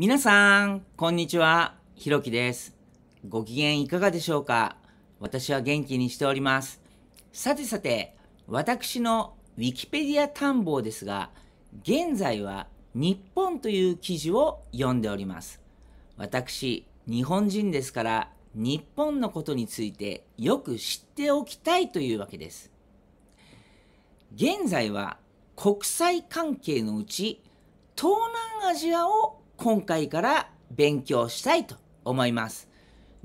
皆さん、こんにちは。ひろきです。ご機嫌いかがでしょうか私は元気にしております。さてさて、私の Wikipedia 探訪ですが、現在は日本という記事を読んでおります。私、日本人ですから、日本のことについてよく知っておきたいというわけです。現在は国際関係のうち東南アジアを今回から勉強したいと思います。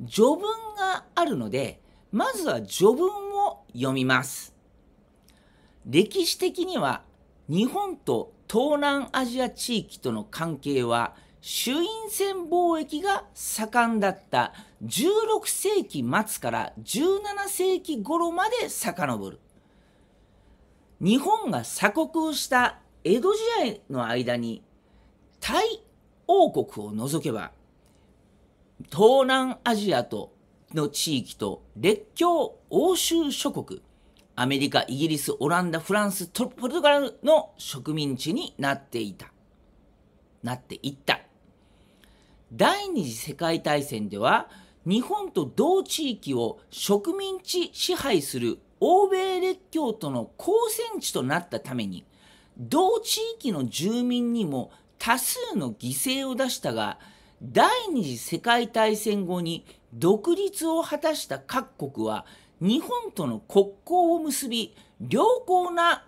序文があるので、まずは序文を読みます。歴史的には日本と東南アジア地域との関係は朱印船貿易が盛んだった16世紀末から17世紀頃まで遡る。日本が鎖国した江戸時代の間に王国を除けば、東南アジアとの地域と列強欧州諸国、アメリカ、イギリス、オランダ、フランス、ポルトガルの植民地になっていた。なっていった。第二次世界大戦では、日本と同地域を植民地支配する欧米列強との交戦地となったために、同地域の住民にも多数の犠牲を出したが、第二次世界大戦後に独立を果たした各国は、日本との国交を結び、良好な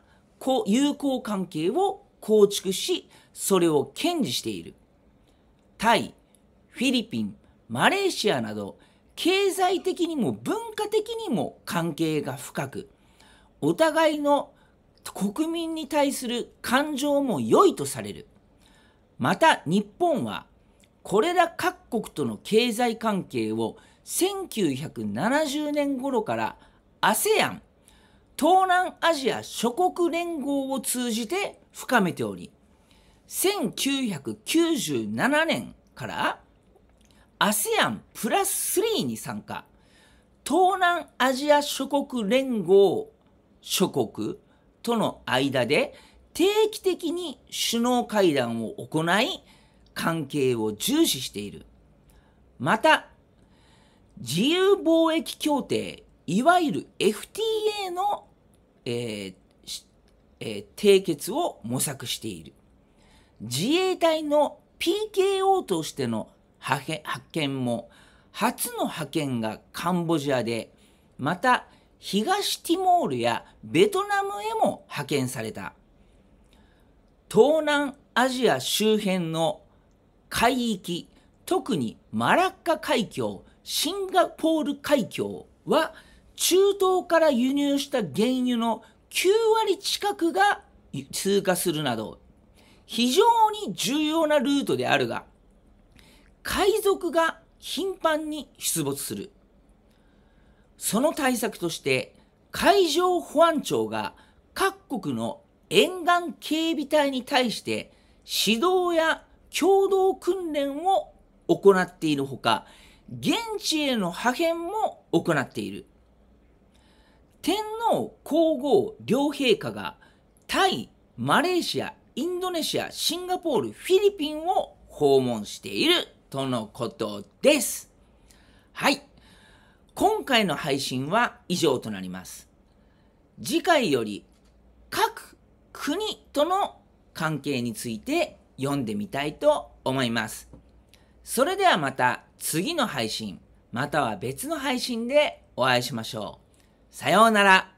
友好関係を構築し、それを堅持している。タイ、フィリピン、マレーシアなど、経済的にも文化的にも関係が深く、お互いの国民に対する感情も良いとされる。また日本はこれら各国との経済関係を1970年頃から ASEAN 東南アジア諸国連合を通じて深めており1997年から ASEAN プラス3に参加東南アジア諸国連合諸国との間で定期的に首脳会談を行い、関係を重視している。また、自由貿易協定、いわゆる FTA の、えーえー、締結を模索している。自衛隊の PKO としての派遣も、初の派遣がカンボジアで、また東ティモールやベトナムへも派遣された。東南アジア周辺の海域、特にマラッカ海峡、シンガポール海峡は中東から輸入した原油の9割近くが通過するなど、非常に重要なルートであるが、海賊が頻繁に出没する。その対策として、海上保安庁が各国の沿岸警備隊に対して指導や共同訓練を行っているほか、現地への派遣も行っている。天皇皇后両陛下がタイ、マレーシア、インドネシア、シンガポール、フィリピンを訪問しているとのことです。はい。今回の配信は以上となります。次回より各国との関係について読んでみたいと思います。それではまた次の配信、または別の配信でお会いしましょう。さようなら。